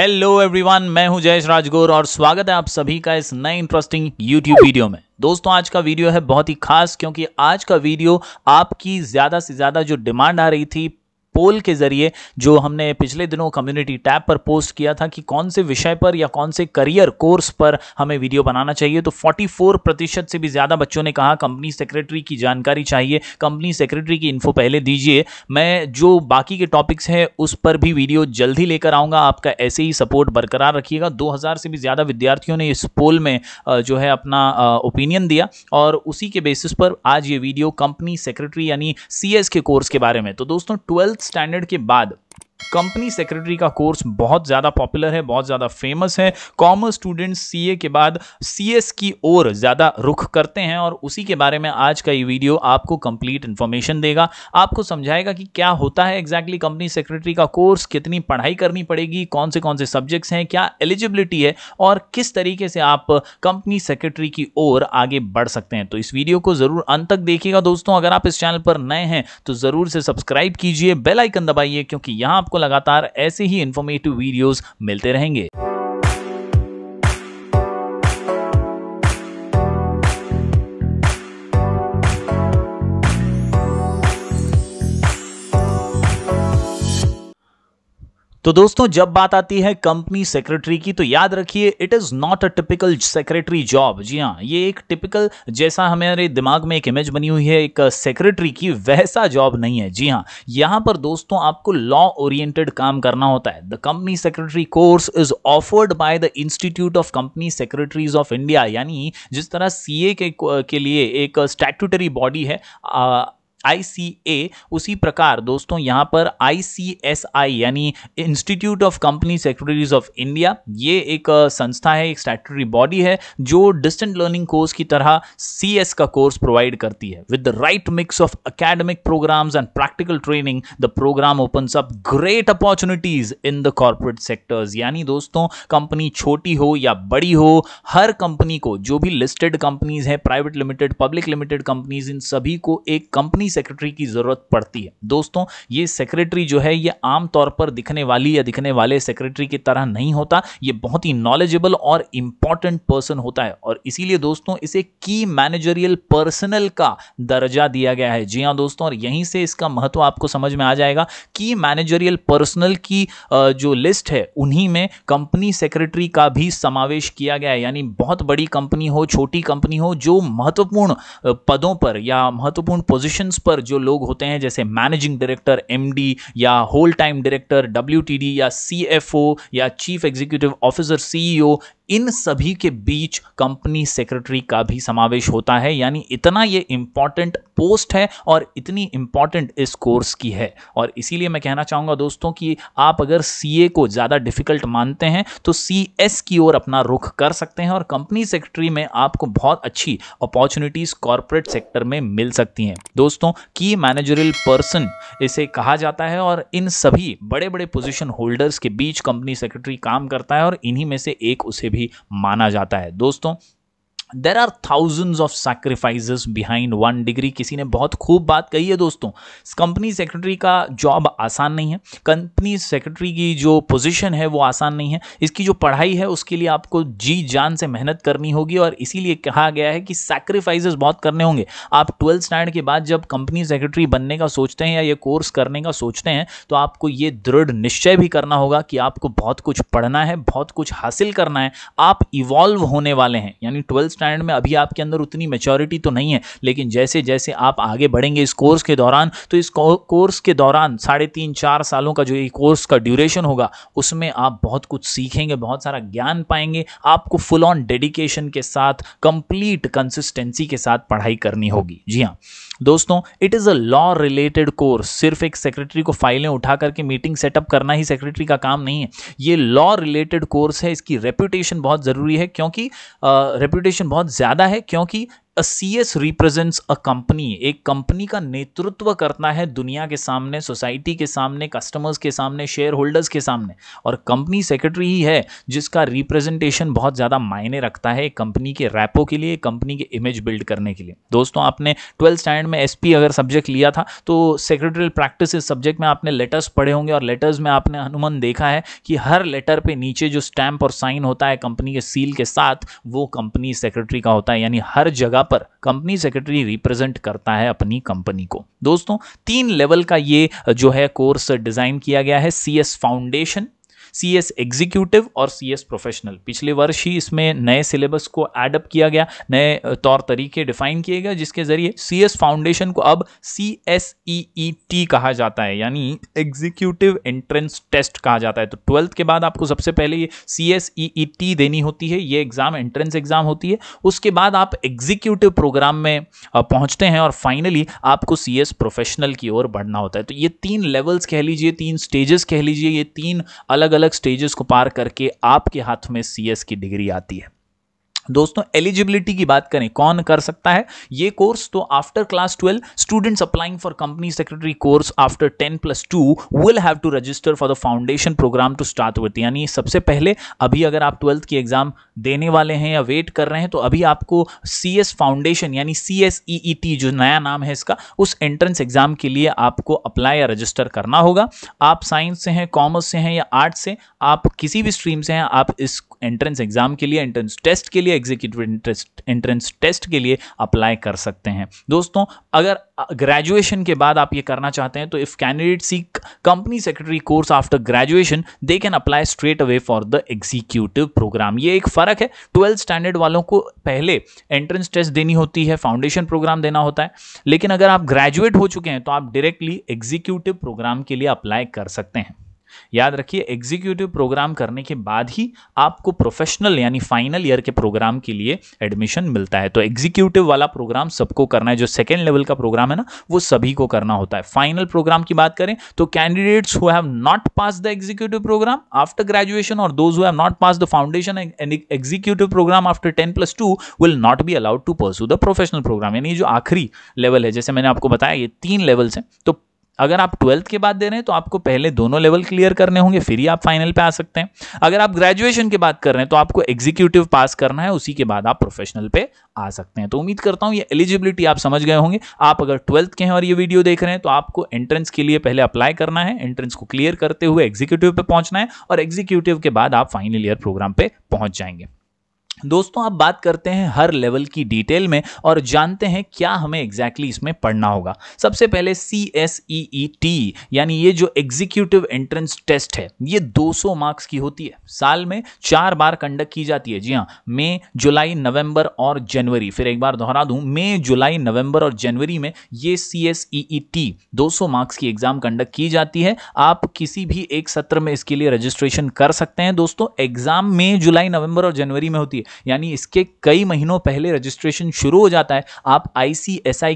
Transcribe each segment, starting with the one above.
hello everyone मैं हूं जयेश राजगोर और स्वागत है आप सभी का इस नए इंटरेस्टिंग यूट्यूब वीडियो में दोस्तों आज का वीडियो है बहुत ही खास क्योंकि आज का वीडियो आपकी ज़्यादा से ज़्यादा जो डिमांड आ रही थी पोल के ज़रिए जो हमने पिछले दिनों कम्युनिटी टैब पर पोस्ट किया था कि कौन से विषय पर या कौन से करियर कोर्स पर हमें वीडियो बनाना चाहिए तो 44 प्रतिशत से भी ज़्यादा बच्चों ने कहा कंपनी सेक्रेटरी की जानकारी चाहिए कंपनी सेक्रेटरी की इन्फो पहले दीजिए मैं जो बाकी के टॉपिक्स हैं उस पर भी वीडियो जल्द ही लेकर आऊँगा आपका ऐसे ही सपोर्ट बरकरार रखिएगा दो से भी ज़्यादा विद्यार्थियों ने इस पोल में जो है अपना ओपिनियन दिया और उसी के बेसिस पर आज ये वीडियो कंपनी सेक्रेटरी यानी सी के कोर्स के बारे में तो दोस्तों ट्वेल्थ स्टैंडर्ड के बाद कंपनी सेक्रेटरी का कोर्स बहुत ज़्यादा पॉपुलर है बहुत ज़्यादा फेमस है कॉमर्स स्टूडेंट्स सीए के बाद सीएस की ओर ज़्यादा रुख करते हैं और उसी के बारे में आज का ये वीडियो आपको कंप्लीट इन्फॉर्मेशन देगा आपको समझाएगा कि क्या होता है एग्जैक्टली कंपनी सेक्रेटरी का कोर्स कितनी पढ़ाई करनी पड़ेगी कौन से कौन से सब्जेक्ट्स हैं क्या एलिजिबिलिटी है और किस तरीके से आप कंपनी सेक्रेटरी की ओर आगे बढ़ सकते हैं तो इस वीडियो को ज़रूर अंत तक देखिएगा दोस्तों अगर आप इस चैनल पर नए हैं तो ज़रूर से सब्सक्राइब कीजिए बेलाइकन दबाइए क्योंकि यहाँ आपको लगातार ऐसे ही इन्फॉर्मेटिव वीडियोस मिलते रहेंगे तो दोस्तों जब बात आती है कंपनी सेक्रेटरी की तो याद रखिए it is not a typical secretary job जी हाँ ये एक टिपिकल जैसा हमारे दिमाग में एक इमेज बनी हुई है एक सेक्रेटरी की वैसा जॉब नहीं है जी हाँ यहाँ पर दोस्तों आपको लॉ ओरिएंटेड काम करना होता है the company secretary course is offered by the institute of company secretaries of India यानी जिस तरह सी के, के लिए एक स्टैट्यूटरी बॉडी है आ, ICA उसी प्रकार दोस्तों यहाँ पर ICSI यानी institute of company secretaries of India ये एक संस्था है एक स्टैट्यूटरी बॉडी है जो डिस्टेंट लर्निंग कोर्स की तरह सी का कोर्स प्रोवाइड करती है with the right mix of academic programs and practical training the program open up great opportunities in the corporate sectors यानी दोस्तों कंपनी छोटी हो या बड़ी हो हर कंपनी को जो भी लिस्टेड कंपनीज है private limited public limited companies इन सभी को एक कंपनी सेक्रेटरी की ज़रूरत पड़ती है दोस्तों ये सेक्रेटरी जो है ये आमतौर पर दिखने वाली या दिखने वाले सेक्रेटरी की तरह नहीं होता ये बहुत ही नॉलेजेबल और इंपॉर्टेंट पर्सन होता है और इसीलिए दोस्तों इसे की मैनेजरियल पर्सनल का दर्जा दिया गया है जी हाँ दोस्तों और यहीं से इसका महत्व आपको समझ में आ जाएगा की मैनेजरियल पर्सनल की जो लिस्ट है उन्हीं में कंपनी सेक्रेटरी का भी समावेश किया गया है यानी बहुत बड़ी कंपनी हो छोटी कंपनी हो जो महत्वपूर्ण पदों पर या महत्वपूर्ण पोजीशंस पर जो लोग होते हैं जैसे मैनेजिंग डायरेक्टर एम या होल टाइम डायरेक्टर डब्ल्यू या सी या चीफ एग्जीक्यूटिव ऑफिसर सीईओ इन सभी के बीच कंपनी सेक्रेटरी का भी समावेश होता है यानी इतना ये इंपॉर्टेंट पोस्ट है और इतनी इंपॉर्टेंट इस कोर्स की है और इसीलिए मैं कहना चाहूँगा दोस्तों कि आप अगर सी को ज़्यादा डिफिकल्ट मानते हैं तो सी की ओर अपना रुख कर सकते हैं और कंपनी सेक्रेटरी में आपको बहुत अच्छी अपॉर्चुनिटीज़ कॉरपोरेट सेक्टर में मिल सकती हैं दोस्तों की मैनेजरियल पर्सन इसे कहा जाता है और इन सभी बड़े बड़े पोजिशन होल्डर्स के बीच कंपनी सेक्रेटरी काम करता है और इन्हीं में से एक उसे भी भी माना जाता है दोस्तों there are thousands of sacrifices behind one degree किसी ने बहुत खूब बात कही है दोस्तों कंपनी सेक्रेटरी का जॉब आसान नहीं है कंपनी सेक्रेटरी की जो पोजिशन है वो आसान नहीं है इसकी जो पढ़ाई है उसके लिए आपको जी जान से मेहनत करनी होगी और इसीलिए कहा गया है कि सेक्रीफाइज बहुत करने होंगे आप ट्वेल्थ स्टैंडर्ड के बाद जब कंपनी सेक्रेटरी बनने का सोचते हैं या ये कोर्स करने का सोचते हैं तो आपको ये दृढ़ निश्चय भी करना होगा कि आपको बहुत कुछ पढ़ना है बहुत कुछ हासिल करना है आप इवॉल्व होने वाले हैं यानी ट्वेल्थ स्टैंड में अभी आपके अंदर उतनी मेचोरिटी तो नहीं है लेकिन जैसे जैसे आप आगे बढ़ेंगे इस कोर्स के दौरान तो इस कोर्स के दौरान साढ़े तीन चार सालों का जो ये कोर्स का ड्यूरेशन होगा उसमें आप बहुत कुछ सीखेंगे बहुत सारा ज्ञान पाएंगे आपको फुल ऑन डेडिकेशन के साथ कंप्लीट कंसिस्टेंसी के साथ पढ़ाई करनी होगी जी हाँ दोस्तों it is a law related course सिर्फ एक सेक्रेटरी को फाइलें उठा करके मीटिंग सेटअप करना ही सेक्रेटरी का काम नहीं है ये लॉ रिलेटेड कोर्स है इसकी रेपुटेशन बहुत ज़रूरी है क्योंकि रेपुटेशन बहुत ज़्यादा है क्योंकि a C S represents a company एक कंपनी का नेतृत्व करना है दुनिया के सामने सोसाइटी के सामने कस्टमर्स के सामने शेयर होल्डर्स के सामने और कंपनी सेक्रेटरी ही है जिसका रिप्रेजेंटेशन बहुत ज़्यादा मायने रखता है कंपनी के रैपो के लिए कंपनी के इमेज बिल्ड करने के लिए दोस्तों आपने ट्वेल्थ स्टैंडर्ड में एस अगर सब्जेक्ट लिया था तो सेक्रेटरियल प्रैक्टिस इस सब्जेक्ट में आपने लेटर्स पढ़े होंगे और लेटर्स में आपने अनुमान देखा है कि हर लेटर पर नीचे जो स्टैंप और साइन होता है कंपनी के सील के साथ वो कंपनी सेक्रेटरी का होता है यानी हर जगह जगह पर कंपनी सेक्रेटरी रिप्रेजेंट करता है अपनी कंपनी को दोस्तों तीन लेवल का ये जो है कोर्स डिज़ाइन किया गया है CS foundation C S executive और सी एस प्रोफेशनल पिछले वर्ष ही इसमें नए सिलेबस को एडअप किया गया नए तौर तरीके डिफाइन किए गए जिसके जरिए सी एस फाउंडेशन को अब सी एस ई ई टी कहा जाता है यानी एग्जीक्यूटिव एंट्रेंस टेस्ट कहा जाता है तो ट्वेल्थ के बाद आपको सबसे पहले ये C S E E T देनी होती है ये एग्ज़ाम एंट्रेंस एग्ज़ाम होती है उसके बाद आप एग्जीक्यूटिव प्रोग्राम में पहुंचते हैं और फाइनली आपको सी एस प्रोफेशनल की ओर बढ़ना होता है तो ये तीन लेवल्स कह लीजिए तीन स्टेजेस कह लीजिए ये तीन अलग अलग स्टेजेस को पार करके आपके हाथ में सीएस की डिग्री आती है दोस्तों एलिजिबिलिटी की बात करें कौन कर सकता है ये कोर्स तो after class twelve students applying for company secretary course after ten plus two will have to register for the foundation program to start with यानी सबसे पहले अभी अगर आप ट्वेल्थ की एग्जाम देने वाले हैं या वेट कर रहे हैं तो अभी आपको सी एस फाउंडेशन यानी सी एस e e जो नया नाम है इसका उस एंट्रेंस एग्जाम के लिए आपको अप्लाई या रजिस्टर करना होगा आप साइंस से हैं कॉमर्स से हैं या आर्ट्स से आप किसी भी स्ट्रीम से हैं आप इस एंट्रेंस एग्जाम के लिए एंट्रेंस टेस्ट के लिए एग्जीक्यूटिव एंट्रेंस टेस्ट के लिए अप्लाई कर सकते हैं दोस्तों अगर ग्रेजुएशन के बाद आप ये करना चाहते हैं तो if candidate see company secretary course after graduation they can apply straight away for the executive program ये एक फ़र्क है ट्वेल्थ स्टैंडर्ड वालों को पहले एंट्रेंस टेस्ट देनी होती है फाउंडेशन प्रोग्राम देना होता है लेकिन अगर आप ग्रेजुएट हो चुके हैं तो आप डायरेक्टली एग्जीक्यूटिव प्रोग्राम के लिए अप्लाई कर सकते हैं याद रखिए एग्जीक्यूटिव प्रोग्राम करने के बाद ही आपको प्रोफेशनल यानी फाइनल ईयर के प्रोग्राम के लिए एडमिशन मिलता है तो एग्जीक्यूटिव वाला प्रोग्राम सबको करना है जो सेकेंड लेवल का प्रोग्राम है ना वो सभी को करना होता है फाइनल प्रोग्राम की बात करें तो candidates who have not pass the executive program after graduation और those who have not pass the foundation and executive program after ten plus two will not be allowed to pursue the professional program यानी जो आखिरी level है जैसे मैंने आपको बताया ये तीन लेवल्स हैं तो अगर आप ट्वेल्थ के बाद दे रहे हैं तो आपको पहले दोनों लेवल क्लियर करने होंगे फिर ही आप फाइनल पे आ सकते हैं अगर आप ग्रेजुएशन की बात कर रहे हैं तो आपको एग्जीक्यूटिव पास करना है उसी के बाद आप प्रोफेशनल पे आ सकते हैं तो उम्मीद करता हूँ ये एलिजिबिलिटी आप समझ गए होंगे आप अगर ट्वेल्थ के हैं और ये वीडियो देख रहे हैं तो आपको एंट्रेंस के लिए पहले अप्लाई करना है एंट्रेंस को क्लियर करते हुए एग्जीक्यूटिव पे पहुंचना है और एग्जीक्यूटिव के बाद आप फाइनल ईयर प्रोग्राम पे पहुंच जाएंगे दोस्तों अब बात करते हैं हर लेवल की डिटेल में और जानते हैं क्या हमें एग्जैक्टली exactly इसमें पढ़ना होगा सबसे पहले सी एस ई ई टी यानी ये जो एग्जीक्यूटिव एंट्रेंस टेस्ट है ये 200 मार्क्स की होती है साल में चार बार कंडक्ट की जाती है जी हाँ मई जुलाई नवंबर और जनवरी फिर एक बार दोहरा दूँ मई जुलाई नवंबर और जनवरी में ये C S E E T दो मार्क्स की एग्जाम कंडक्ट की जाती है आप किसी भी एक सत्र में इसके लिए रजिस्ट्रेशन कर सकते हैं दोस्तों एग्जाम मई जुलाई नवंबर और जनवरी में होती है यानी इसके कई महीनों पहले रजिस्ट्रेशन शुरू हो जाता है आप आई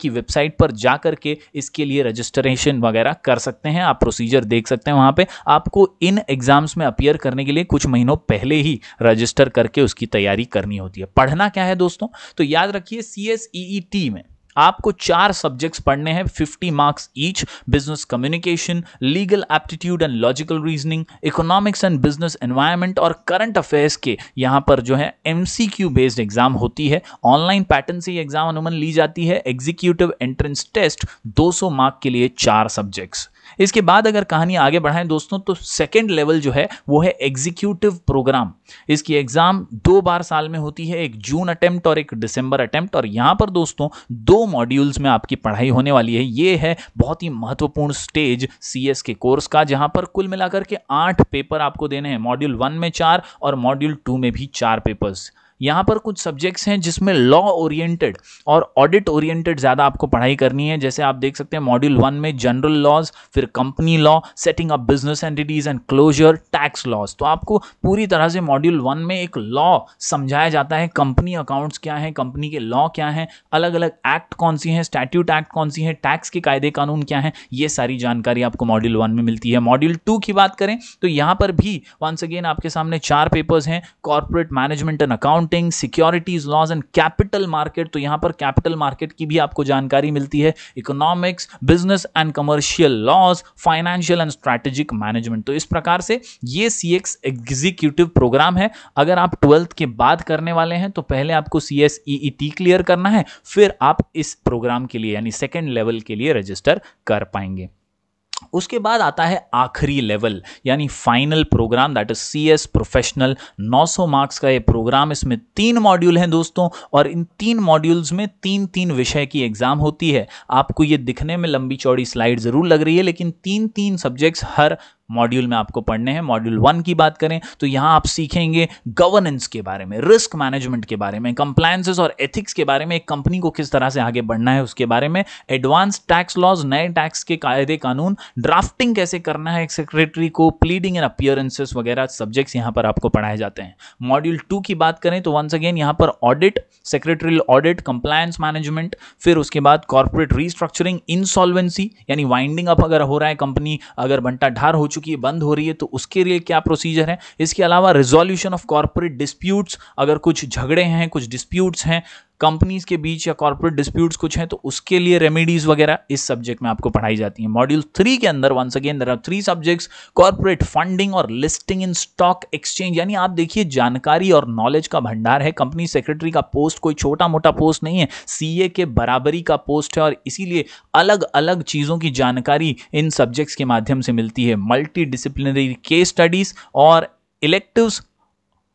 की वेबसाइट पर जा करके इसके लिए रजिस्ट्रेशन वगैरह कर सकते हैं आप प्रोसीजर देख सकते हैं वहाँ पर आपको इन एग्ज़ाम्स में अपियर करने के लिए कुछ महीनों पहले ही रजिस्टर करके उसकी तैयारी करनी होती है पढ़ना क्या है दोस्तों तो याद रखिए सी e e में आपको चार सब्जेक्ट्स पढ़ने हैं 50 marks each business communication legal aptitude and logical reasoning economics and business environment और करंट अफेयर्स के यहाँ पर जो है एम बेस्ड एग्जाम होती है ऑनलाइन पैटर्न से एग्जाम अनुमन ली जाती है एग्जीक्यूटिव एंट्रेंस टेस्ट 200 मार्क के लिए चार सब्जेक्ट्स इसके बाद अगर कहानी आगे बढ़ाएं दोस्तों तो सेकेंड लेवल जो है वो है एग्जीक्यूटिव प्रोग्राम इसकी एग्जाम दो बार साल में होती है एक जून अटेम्प्ट और एक दिसंबर अटेम्प्ट और यहाँ पर दोस्तों दो मॉड्यूल्स में आपकी पढ़ाई होने वाली है ये है बहुत ही महत्वपूर्ण स्टेज सी के कोर्स का जहाँ पर कुल मिलाकर के आठ पेपर आपको देने हैं मॉड्यूल वन में चार और मॉड्यूल टू में भी चार पेपर्स यहाँ पर कुछ सब्जेक्ट्स हैं जिसमें लॉ ओरिएंटेड और ऑडिट ओरिएंटेड ज़्यादा आपको पढ़ाई करनी है जैसे आप देख सकते हैं मॉड्यूल वन में जनरल लॉज फिर company law setting up business entities and closure tax laws तो आपको पूरी तरह से मॉड्यूल वन में एक लॉ समझाया जाता है कंपनी अकाउंट्स क्या है कंपनी के लॉ क्या है अलग अलग एक्ट कौन सी हैं स्टैट्यूट एक्ट कौन सी है टैक्स के कायदे कानून क्या है ये सारी जानकारी आपको मॉड्यूल वन में मिलती है मॉड्यूल टू की बात करें तो यहाँ पर भी वंस अगेन आपके सामने चार पेपर्स हैं corporate management and account accounting securities laws and capital market तो यहां पर कैपिटल मार्केट की भी आपको जानकारी मिलती है economics business and commercial laws financial and strategic management तो इस प्रकार से ये सी एक्स एग्जीक्यूटिव प्रोग्राम है अगर आप ट्वेल्थ के बाद करने वाले हैं तो पहले आपको C S E T clear करना है फिर आप इस प्रोग्राम के लिए यानी सेकेंड लेवल के लिए रजिस्टर कर पाएंगे उसके बाद आता है आखिरी लेवल यानी final program that is C S professional 900 marks का ये प्रोग्राम इसमें तीन मॉड्यूल हैं दोस्तों और इन तीन मॉड्यूल्स में तीन तीन विषय की एग्ज़ाम होती है आपको ये दिखने में लंबी चौड़ी स्लाइड ज़रूर लग रही है लेकिन तीन तीन सब्जेक्ट्स हर मॉड्यूल में आपको पढ़ने हैं मॉड्यूल वन की बात करें तो यहां आप सीखेंगे गवर्नेंस के बारे में रिस्क मैनेजमेंट के बारे में कंप्लायसेस और एथिक्स के बारे में एक कंपनी को किस तरह से आगे बढ़ना है उसके बारे में एडवांस टैक्स लॉज नए टैक्स के कायदे कानून ड्राफ्टिंग कैसे करना है एक सेक्रेटरी को प्लीडिंग एंड अपियरेंसेस वगैरह सब्जेक्ट्स यहां पर आपको पढ़ाए जाते हैं मॉड्यूल टू की बात करें तो वंस अगेन यहां पर audit secretarial audit compliance management फिर उसके बाद कॉर्पोरेट रिस्ट्रक्चरिंग इनसॉल्वेंसी यानी वाइंडिंग अप अगर हो रहा है कंपनी अगर बंटा ढार हो चुकी चुकी है बंद हो रही है तो उसके लिए क्या प्रोसीजर है इसके अलावा रिजोल्यूशन ऑफ कॉर्पोरेट डिस्प्यूट्स अगर कुछ झगड़े हैं कुछ डिस्प्यूट्स हैं कंपनीज के बीच या कॉर्पोरेट डिस्प्यूट्स कुछ हैं तो उसके लिए रेमेडीज वगैरह इस सब्जेक्ट में आपको पढ़ाई जाती है मॉड्यूल थ्री के अंदर once again there are three subjects corporate funding और लिस्टिंग इन स्टॉक एक्सचेंज यानी आप देखिए जानकारी और नॉलेज का भंडार है कंपनी सेक्रेटरी का पोस्ट कोई छोटा मोटा पोस्ट नहीं है सी के बराबरी का पोस्ट है और इसीलिए अलग अलग चीज़ों की जानकारी इन सब्जेक्ट्स के माध्यम से मिलती है मल्टी डिसिप्लिनरी केस स्टडीज और electives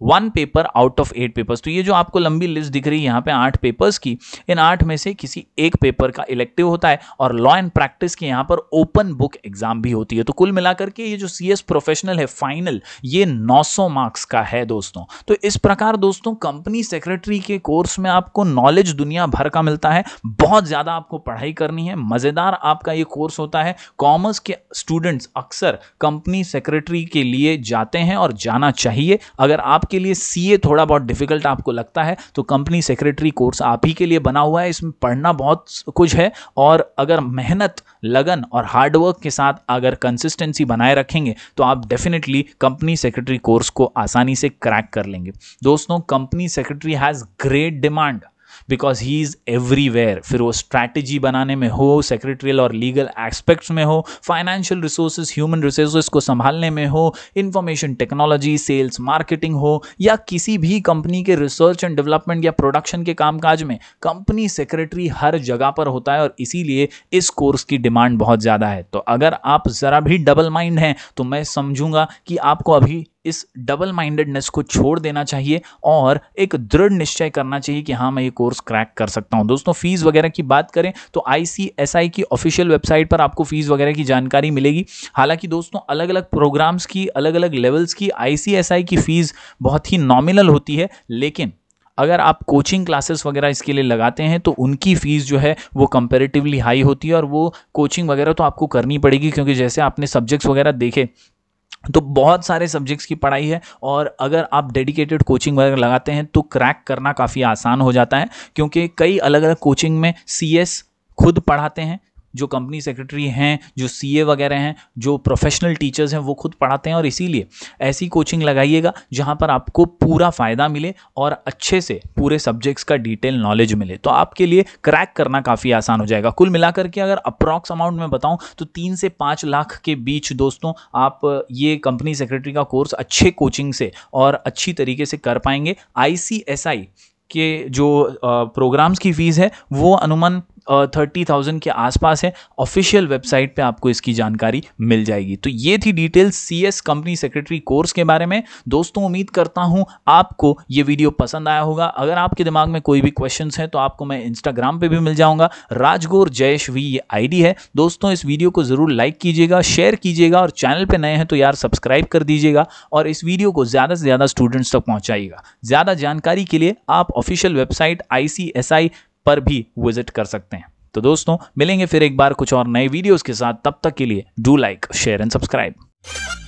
one paper out of eight papers तो ये जो आपको लंबी लिस्ट दिख रही है यहाँ पे आठ पेपर्स की इन आठ में से किसी एक पेपर का इलेक्टिव होता है और लॉ एंड प्रैक्टिस के यहाँ पर ओपन बुक एग्जाम भी होती है तो कुल मिलाकर के ये जो सी एस प्रोफेशनल है फाइनल ये 900 मार्क्स का है दोस्तों तो इस प्रकार दोस्तों कंपनी सेक्रेटरी के कोर्स में आपको नॉलेज दुनिया भर का मिलता है बहुत ज़्यादा आपको पढ़ाई करनी है मज़ेदार आपका ये कोर्स होता है कॉमर्स के स्टूडेंट्स अक्सर कंपनी सेक्रेटरी के लिए जाते हैं और जाना चाहिए अगर आप आपके लिए सी थोड़ा बहुत डिफिकल्ट आपको लगता है तो कंपनी सेक्रेटरी कोर्स आप ही के लिए बना हुआ है इसमें पढ़ना बहुत कुछ है और अगर मेहनत लगन और हार्डवर्क के साथ अगर कंसिस्टेंसी बनाए रखेंगे तो आप डेफिनेटली कंपनी सेक्रेटरी कोर्स को आसानी से क्रैक कर लेंगे दोस्तों company secretary has great demand because he is everywhere फिर वो स्ट्रैटेजी बनाने में हो सेक्रेटरियल और लीगल एस्पेक्ट्स में हो फाइनेंशियल रिसोर्स ह्यूमन रिसोर्सेज को संभालने में हो इंफॉर्मेशन टेक्नोलॉजी सेल्स मार्केटिंग हो या किसी भी कंपनी के रिसर्च एंड डेवलपमेंट या प्रोडक्शन के कामकाज में कंपनी सेक्रेटरी हर जगह पर होता है और इसीलिए इस कोर्स की डिमांड बहुत ज़्यादा है तो अगर आप ज़रा भी डबल माइंड हैं तो मैं समझूंगा कि आपको अभी इस डबल माइंडेडनेस को छोड़ देना चाहिए और एक दृढ़ निश्चय करना चाहिए कि हाँ मैं ये कोर्स क्रैक कर सकता हूँ दोस्तों फीस वगैरह की बात करें तो आई की ऑफिशियल वेबसाइट पर आपको फीस वगैरह की जानकारी मिलेगी हालांकि दोस्तों अलग अलग प्रोग्राम्स की अलग अलग लेवल्स की आई की फीस बहुत ही नॉमिनल होती है लेकिन अगर आप कोचिंग क्लासेस वगैरह इसके लिए लगाते हैं तो उनकी फ़ीस जो है वो कंपेरेटिवली हाई होती है और वो कोचिंग वगैरह तो आपको करनी पड़ेगी क्योंकि जैसे आपने सब्जेक्ट्स वगैरह देखे तो बहुत सारे सब्जेक्ट्स की पढ़ाई है और अगर आप डेडिकेटेड कोचिंग वगैरह लगाते हैं तो क्रैक करना काफ़ी आसान हो जाता है क्योंकि कई अलग अलग कोचिंग में सी खुद पढ़ाते हैं जो कंपनी सेक्रेटरी हैं जो सी वगैरह हैं जो प्रोफेशनल टीचर्स हैं वो खुद पढ़ाते हैं और इसीलिए ऐसी कोचिंग लगाइएगा जहाँ पर आपको पूरा फ़ायदा मिले और अच्छे से पूरे सब्जेक्ट्स का डिटेल नॉलेज मिले तो आपके लिए क्रैक करना काफ़ी आसान हो जाएगा कुल मिलाकर के अगर अप्रॉक्स अमाउंट में बताऊँ तो तीन से पाँच लाख के बीच दोस्तों आप ये कंपनी सेक्रेटरी का कोर्स अच्छे कोचिंग से और अच्छी तरीके से कर पाएंगे आई के जो प्रोग्राम्स की फ़ीस है वो अनुमान थर्टी थाउजेंड के आसपास है ऑफिशियल वेबसाइट पे आपको इसकी जानकारी मिल जाएगी तो ये थी detail C S company secretary course के बारे में दोस्तों उम्मीद करता हूँ आपको ये वीडियो पसंद आया होगा अगर आपके दिमाग में कोई भी क्वेश्चन है तो आपको मैं इंस्टाग्राम पर भी मिल जाऊँगा राजगोर जयेश वी ये आई है दोस्तों इस वीडियो को ज़रूर लाइक कीजिएगा शेयर कीजिएगा और चैनल पर नए हैं तो यार सब्सक्राइब कर दीजिएगा और इस वीडियो को ज़्यादा से ज़्यादा स्टूडेंट्स तक पहुँचाइएगा ज़्यादा जानकारी के लिए आप ऑफिशियल वेबसाइट आई पर भी विजिट कर सकते हैं तो दोस्तों मिलेंगे फिर एक बार कुछ और नए वीडियोस के साथ तब तक के लिए do like share and subscribe